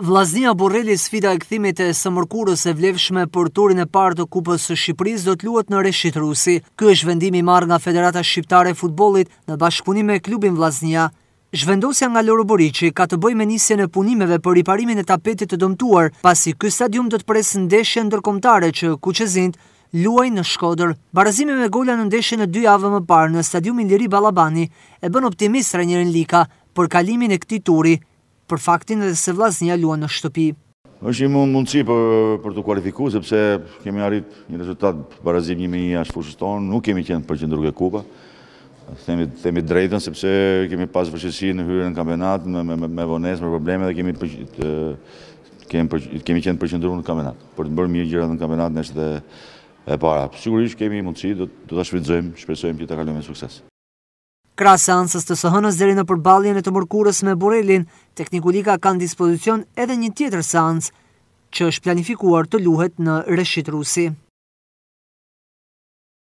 Vllaznia Borrelli sfida e kthimit të mërkurës e vlefshme për turin e parë të Kupës së Shqipërisë do të luhet në Reshit Rusi. Ky është vendim i marrë nga Federata Shqiptare e Futbollit në bashkëpunim me klubin Vllaznia. Zhvendosja nga Loro Boriqi ka të bëjë me nisjen e punimeve për riparimin e tapetit të dëmtuar, pasi ky stadium do të presë ndeshje ndërkombëtare që Kuqezint luaj në Shkodër. Barazimi me gola në ndeshjen e dy javëve më parë në stadiumin Liri Ballabani e bën optimist Ranierin Lika për kalimin e këtij turi për faktin edhe se vlasnia luan në shtëpi. Është një mundësi për, për të kualifiku, sepse kemi arrit një rezultat barazim një me një ashtë fushës tonë, nuk kemi qenë për qëndrugë e kupa, themi, drejten, sepse kemi pas vëshësi në hyrën në kampenat, me, me, me vones, me probleme dhe kemi kemi, qenë për qëndrugë në kampenat, për të bërë mirë gjërat në kampenat në e para. Sigurisht kemi mundësi, do, të shvizojmë, shpresojmë që të kalujme sukses. Krasë ansës të sëhënës dheri në përbaljen e të mërkurës me Borelin, teknikulika kanë dispozicion edhe një tjetër sansë që është planifikuar të luhet në reshit rusi.